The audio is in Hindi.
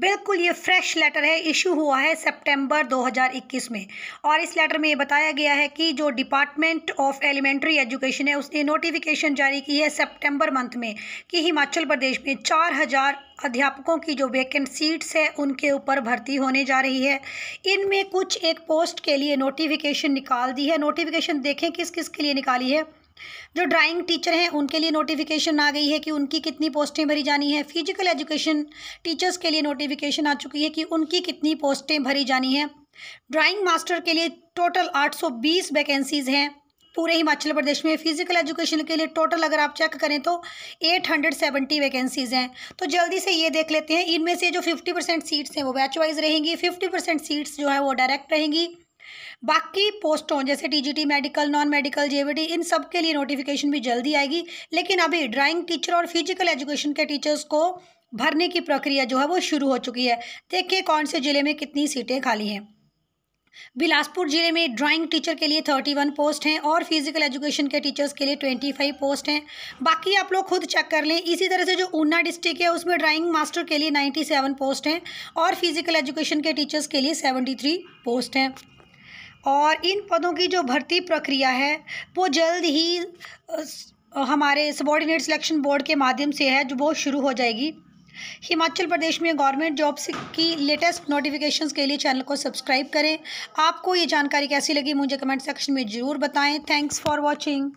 बिल्कुल ये फ्रेश लेटर है इशू हुआ है सितंबर 2021 में और इस लेटर में ये बताया गया है कि जो डिपार्टमेंट ऑफ एलिमेंट्री एजुकेशन है उसने नोटिफिकेशन जारी की है सितंबर मंथ में कि हिमाचल प्रदेश में 4000 अध्यापकों की जो वैकेंट सीट्स है उनके ऊपर भर्ती होने जा रही है इनमें कुछ एक पोस्ट के लिए नोटिफिकेशन निकाल दी है नोटिफिकेशन देखें किस किस के लिए निकाली है जो ड्राइंग टीचर हैं उनके लिए नोटिफिकेशन आ गई है कि उनकी कितनी पोस्टें भरी जानी है फिजिकल एजुकेशन टीचर्स के लिए नोटिफिकेशन आ चुकी है कि उनकी कितनी पोस्टें भरी जानी है ड्राइंग मास्टर के लिए टोटल 820 वैकेंसीज हैं पूरे हिमाचल प्रदेश में फिजिकल एजुकेशन के लिए टोटल अगर आप चेक करें तो 870 वैकेंसीज़ हैं तो जल्दी से ये देख लेते हैं इनमें से जो 50 परसेंट सीट्स हैं वो बैच वाइज रहेंगी 50 परसेंट सीट्स जो है वो डायरेक्ट रहेंगी बाकी पोस्टों जैसे TGT medical non medical JBT इन सब के लिए नोटिफिकेशन भी जल्दी आएगी लेकिन अभी ड्राइंग टीचर और फिजिकल एजुकेशन के टीचर्स को भरने की प्रक्रिया जो है वो शुरू हो चुकी है देखिए कौन से ज़िले में कितनी सीटें खाली हैं बिलासपुर जिले में ड्राइंग टीचर के लिए थर्टी वन पोस्ट हैं और फिजिकल एजुकेशन के टीचर्स के लिए ट्वेंटी फाइव पोस्ट हैं बाकी आप लोग खुद चेक कर लें इसी तरह से जो ऊना डिस्ट्रिक्ट है उसमें ड्राइंग मास्टर के लिए नाइन्टी सेवन पोस्ट हैं और फिजिकल एजुकेशन के टीचर्स के लिए सेवेंटी थ्री पोस्ट हैं और इन पदों की जो भर्ती प्रक्रिया है वो जल्द ही हमारे सबॉर्डिनेट सिलेक्शन बोर्ड के माध्यम से है जो वो शुरू हो जाएगी हिमाचल प्रदेश में गवर्नमेंट जॉब्स की लेटेस्ट नोटिफिकेशंस के लिए चैनल को सब्सक्राइब करें आपको ये जानकारी कैसी लगी मुझे कमेंट सेक्शन में ज़रूर बताएं थैंक्स फॉर वॉचिंग